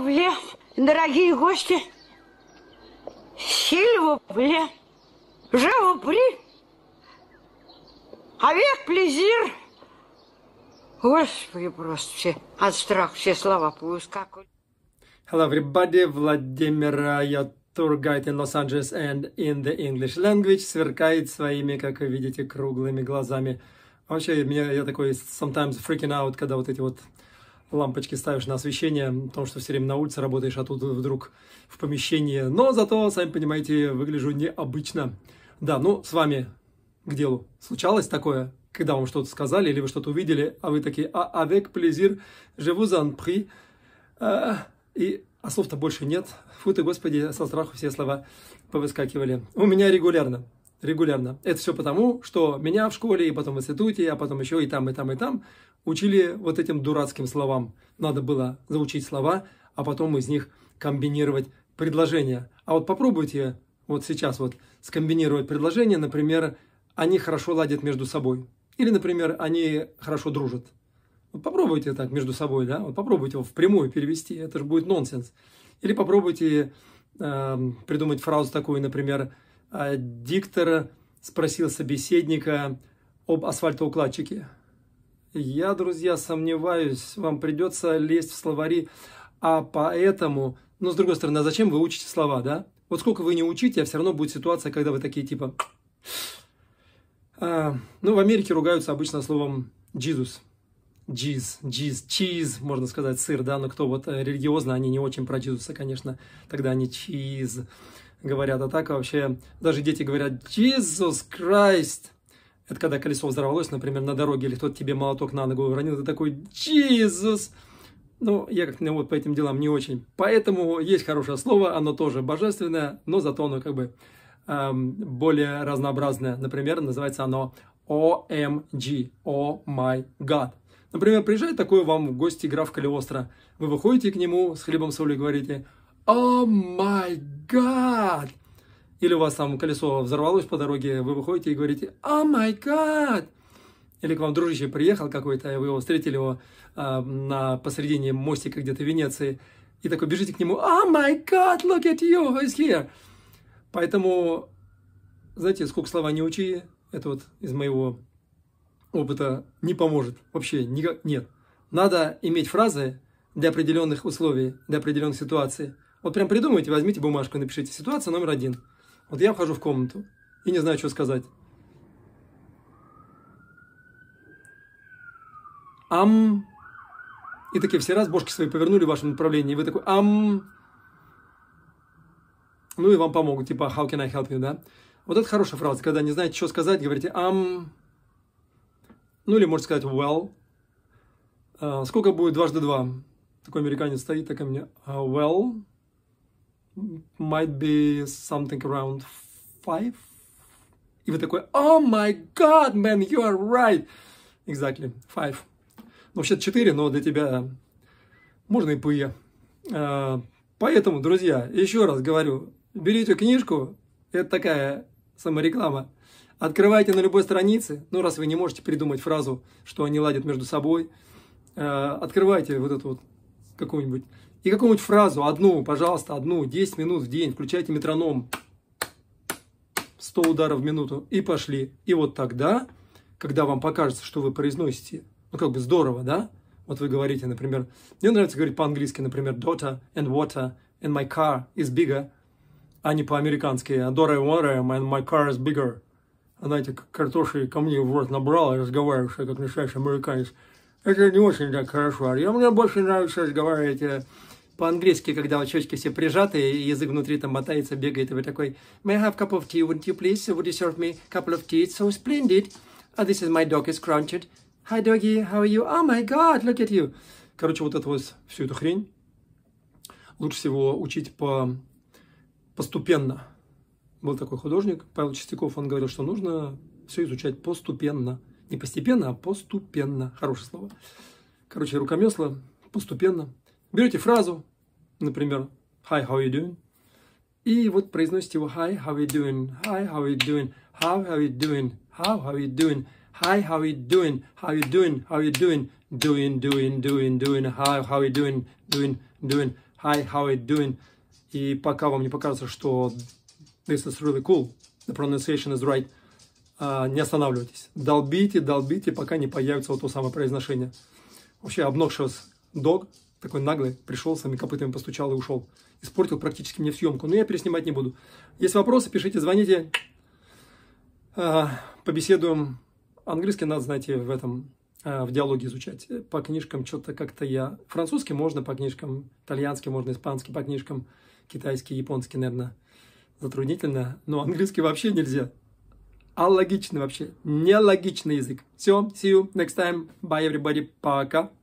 Сильвовле, дорогие гости, сильву, при, а Овек Плезир. Господи, просто все, от страха все слова поускакали. Hello everybody, Владимир а, я Tourguide in Los Angeles and in the English language сверкает своими, как вы видите, круглыми глазами. Вообще, меня, я такой sometimes freaking out, когда вот эти вот лампочки ставишь на освещение, потому что все время на улице работаешь, а тут вдруг в помещении. Но зато, сами понимаете, выгляжу необычно. Да, ну, с вами к делу. Случалось такое, когда вам что-то сказали или вы что-то увидели, а вы такие «А avec plaisir, je vous en prie». А, и, а слов-то больше нет. Фу ты, господи, со страху все слова повыскакивали. У меня регулярно регулярно. Это все потому, что меня в школе, и потом в институте, а потом еще и там, и там, и там учили вот этим дурацким словам. Надо было заучить слова, а потом из них комбинировать предложения. А вот попробуйте вот сейчас вот скомбинировать предложения, например, они хорошо ладят между собой. Или, например, они хорошо дружат. Вот попробуйте так между собой, да, вот попробуйте его впрямую перевести, это же будет нонсенс. Или попробуйте э, придумать фразу такую, например, Э, диктор спросил собеседника об асфальтоукладчике. Я, друзья, сомневаюсь, вам придется лезть в словари, а поэтому... Но, ну, с другой стороны, а зачем вы учите слова, да? Вот сколько вы не учите, а все равно будет ситуация, когда вы такие типа... «А, ну, в Америке ругаются обычно словом «Jesus». Джиз, джиз, чиз, можно сказать, сыр, да, но кто вот э, религиозно, они не очень про Джизуса, конечно, тогда они чиз говорят, а так вообще даже дети говорят «Jesus Christ!» Это когда колесо взорвалось, например, на дороге, или кто-то тебе молоток на ногу уронил, ты такой «Jesus!» Ну, я как-то ну, вот по этим делам не очень. Поэтому есть хорошее слово, оно тоже божественное, но зато оно как бы эм, более разнообразное. Например, называется оно OMG, Oh My God. Например, приезжает такой вам в гости граф Калиостро. Вы выходите к нему, с хлебом солью говорите – «О май гад!» Или у вас там колесо взорвалось по дороге, вы выходите и говорите «О май гад!» Или к вам дружище приехал какой-то, и вы его встретили его, э, на, посредине мостика где-то в Венеции, и такой бежите к нему «О май гад, look at you, he's here!» Поэтому, знаете, сколько слова не учи, это вот из моего опыта не поможет вообще, никак, нет. Надо иметь фразы для определенных условий, для определенных ситуаций – вот прям придумайте, возьмите бумажку и напишите. Ситуация номер один. Вот я вхожу в комнату и не знаю, что сказать. Ам. И такие все раз бошки свои повернули в вашем направлении. И вы такой ам. Ну и вам помогут, типа how can I help you, да? Вот это хорошая фраза, когда не знаете, что сказать, говорите ам. Ну или можете сказать well. А, сколько будет дважды два? Такой американец стоит, так и мне «А, well might be something around five. И вы такой, oh my god, man, you are right. Exactly, five. Ну, вообще четыре, но для тебя можно и пые. А, поэтому, друзья, еще раз говорю, берите книжку, это такая самореклама. Открывайте на любой странице, ну, раз вы не можете придумать фразу, что они ладят между собой, а, открывайте вот эту вот какую-нибудь и какую-нибудь фразу, одну, пожалуйста, одну, 10 минут в день, включайте метроном, 100 ударов в минуту, и пошли. И вот тогда, когда вам покажется, что вы произносите, ну как бы здорово, да? Вот вы говорите, например, мне нравится говорить по-английски, например, "Dota and water and my car is bigger, а не по-американски, «А daughter and water and my car is bigger. А знаете, картоши ко мне в рот набрала, разговариваешь, как настоящий американец. Это не очень так хорошо. А я, мне больше нравится разговаривать э, по-английски, когда щечки все прижаты, язык внутри там мотается, бегает, и вы такой «May I have a cup of tea, wouldn't you please? Would you serve me a couple of tea? It's so splendid! Oh, this is my dog, is crunched. Hi, doggy, how are you? Oh my god, look at you!» Короче, вот это вот, всю эту хрень лучше всего учить по, постепенно. Был такой художник, Павел Чистяков, он говорил, что нужно все изучать постепенно. Не постепенно, а постепенно. Хорошее слово. Короче, рукомесло постепенно. Берете фразу, например, hi, how you doing? И вот произносите его hi, how you doing? Hi, how you doing? How, are you doing? How, are you doing? Hi, how are you doing? How you doing? How you doing? Doing, doing, doing, doing. Hi, how are you doing? Doing, doing. Hi, how are you doing? И пока вам не покажется, что this is really cool, the pronunciation is right, не останавливайтесь. Долбите, долбите, пока не появится вот то самое произношение. Вообще, obnoxious dog – такой наглый, пришел, своими копытами постучал и ушел. Испортил практически мне съемку, но я переснимать не буду. Есть вопросы, пишите, звоните, а, побеседуем. Английский надо, знаете, в этом, а, в диалоге изучать. По книжкам что-то как-то я... Французский можно по книжкам, итальянский можно, испанский по книжкам, китайский, японский, наверное, затруднительно. Но английский вообще нельзя. А логичный вообще, нелогичный язык. Все, see you next time. Bye, everybody. Пока.